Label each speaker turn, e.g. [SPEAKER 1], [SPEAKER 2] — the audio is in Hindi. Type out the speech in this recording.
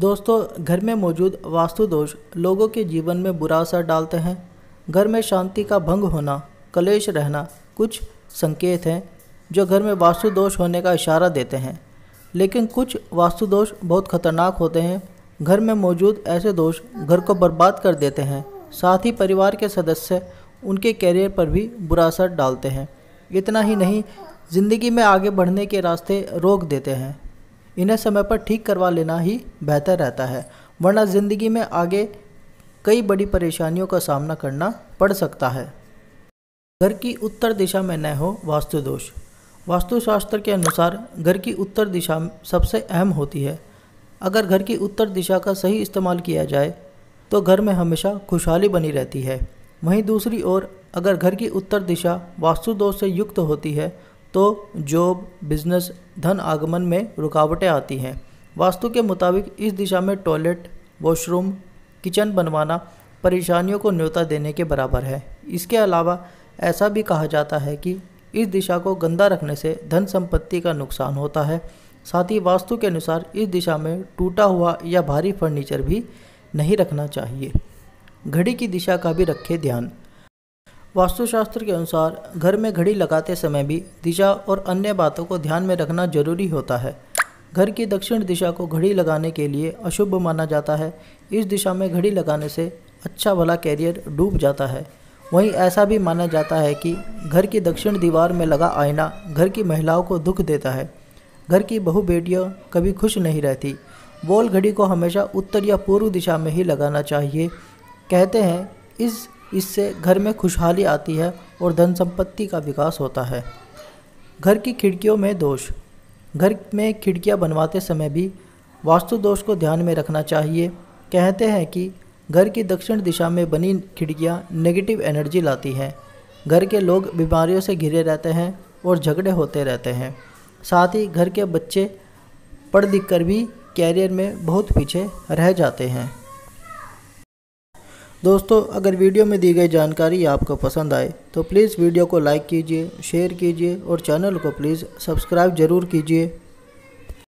[SPEAKER 1] दोस्तों घर में मौजूद वास्तु दोष लोगों के जीवन में बुरा असर डालते हैं घर में शांति का भंग होना कलेश रहना कुछ संकेत हैं जो घर में वास्तु दोष होने का इशारा देते हैं लेकिन कुछ वास्तु दोष बहुत खतरनाक होते हैं घर में मौजूद ऐसे दोष घर को बर्बाद कर देते हैं साथ ही परिवार के सदस्य उनके कैरियर पर भी बुरा असर डालते हैं इतना ही नहीं ज़िंदगी में आगे बढ़ने के रास्ते रोक देते हैं इन्हें समय पर ठीक करवा लेना ही बेहतर रहता है वरना ज़िंदगी में आगे कई बड़ी परेशानियों का सामना करना पड़ सकता है घर की उत्तर दिशा में न हो वास्तु दोष वास्तुशास्त्र के अनुसार घर की उत्तर दिशा सबसे अहम होती है अगर घर की उत्तर दिशा का सही इस्तेमाल किया जाए तो घर में हमेशा खुशहाली बनी रहती है वहीं दूसरी ओर अगर घर की उत्तर दिशा वास्तु दोष से युक्त होती है तो जॉब बिजनेस धन आगमन में रुकावटें आती हैं वास्तु के मुताबिक इस दिशा में टॉयलेट वॉशरूम किचन बनवाना परेशानियों को न्योता देने के बराबर है इसके अलावा ऐसा भी कहा जाता है कि इस दिशा को गंदा रखने से धन संपत्ति का नुकसान होता है साथ ही वास्तु के अनुसार इस दिशा में टूटा हुआ या भारी फर्नीचर भी नहीं रखना चाहिए घड़ी की दिशा का भी रखें ध्यान वास्तुशास्त्र के अनुसार घर में घड़ी लगाते समय भी दिशा और अन्य बातों को ध्यान में रखना जरूरी होता है घर की दक्षिण दिशा को घड़ी लगाने के लिए अशुभ माना जाता है इस दिशा में घड़ी लगाने से अच्छा भला कैरियर डूब जाता है वहीं ऐसा भी माना जाता है कि घर की दक्षिण दीवार में लगा आईना घर की महिलाओं को दुख देता है घर की बहु बेटियाँ कभी खुश नहीं रहती वॉल घड़ी को हमेशा उत्तर या पूर्व दिशा में ही लगाना चाहिए कहते हैं इस इससे घर में खुशहाली आती है और धन संपत्ति का विकास होता है घर की खिड़कियों में दोष घर में खिड़कियां बनवाते समय भी वास्तु दोष को ध्यान में रखना चाहिए कहते हैं कि घर की दक्षिण दिशा में बनी खिड़कियां नेगेटिव एनर्जी लाती हैं घर के लोग बीमारियों से घिरे रहते हैं और झगड़े होते रहते हैं साथ ही घर के बच्चे पढ़ लिख कर भी कैरियर में बहुत पीछे रह जाते हैं दोस्तों अगर वीडियो में दी गई जानकारी आपको पसंद आए तो प्लीज़ वीडियो को लाइक कीजिए शेयर कीजिए और चैनल को प्लीज़ सब्सक्राइब ज़रूर कीजिए